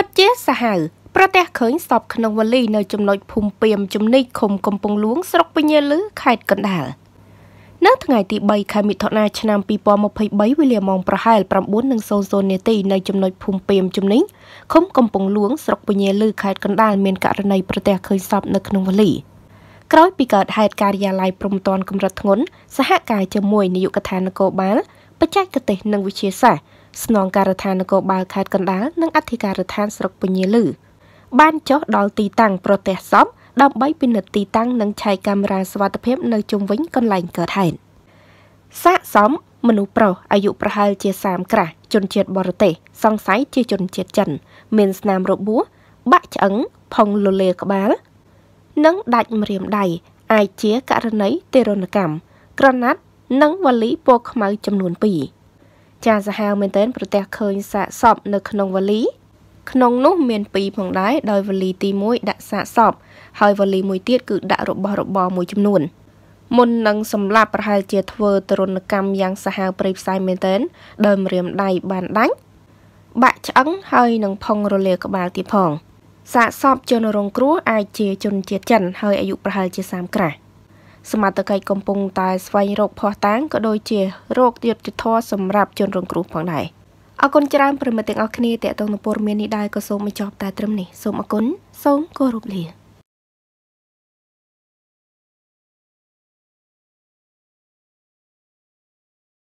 ពិតជាសាហាវប្រទេសឃើញសពក្នុងវលីនៅចំណុចភូមិពីមជំនីឃុំកំពង់លួងស្រុកពញាលឺខេត្តកណ្ដាលនៅថ្ងៃទី3ខែមិថុនាឆ្នាំ2023វេលាម៉ោងប្រហែល9:00នាទីនៅចំណុចភូមិពីមជំនីឃុំកំពង់លួងស្រុកពញាលឺខេត្តកណ្ដាលមានករណីប្រទេសឃើញសពនៅក្នុងវលី ក្រោយពីកើតហេតុការិយាល័យព្រំតានកម្រិតធ្ងន់សហការជាមួយនាយកដ្ឋាននគរបាលបច្ចេកទេសនិងវិទ្យាសាស្ត្រស្នងការដ្ឋាននគរបាលខេត្តកណ្ដាលនិងអធិការដ្ឋានស្រុកពញាលឺបានចុះដល់ទីតាំងប្រទេសសពដើម្បីពិនិត្យទីតាំងនិងឆែកកាមេរ៉ាសុវត្ថិភាពនៅជុំវិញកន្លែងកើតហេតុសាកសមមនុស្សប្រុសអាយុប្រហែលជា30ក្រាស់ជនជាតិបរទេសសង្ស័យជាជនជាតិចិនមានស្នាមរបួសបាក់ឆ្អឹងផុងលលាក្បាលនិងដាច់ម្រាមដៃអាចជាករណីទេរណកម្មក្រណាត់និងវ៉ាលីពណ៌ខ្មៅចំនួន2ចាសាហាវមែនទែនប្រទះឃើញសាកសពនៅក្នុងវ៉ាលី ក្នុងនោះ មាន2ផងដែរដោយវ៉ាលីទី1ដាក់សាកសពហើយវ៉ាលីមួយទៀតគឺដាក់របស់របរមួយចំនួនមុននឹងសម្លាប់ប្រហែលជាធ្វើទរណកម្មយ៉ាងសាហាវព្រៃផ្សាយមែនទែនដោយម្រាមដៃបានដាច់បាក់ឆ្អឹងហើយនឹងផុងរលាក្បាលទៀតផង សាកសពជនរងគ្រោះអាចជាជនជាតិចិនហើយអាយុប្រហែលជា30ក្រាស់សមត្ថកិច្ចកំពុងតែស្វែងរកភស្តុតាងក៏ដូចជារកយុត្តិធម៌សម្រាប់ជនរងគ្រោះផងដែរអរគុណច្រើនប្រិមត្តទាំងអស់គ្នាតេតងនពរមាននេះដែរក៏សូមបញ្ចប់តែត្រឹមនេះសូមអរគុណសូមគោរពលា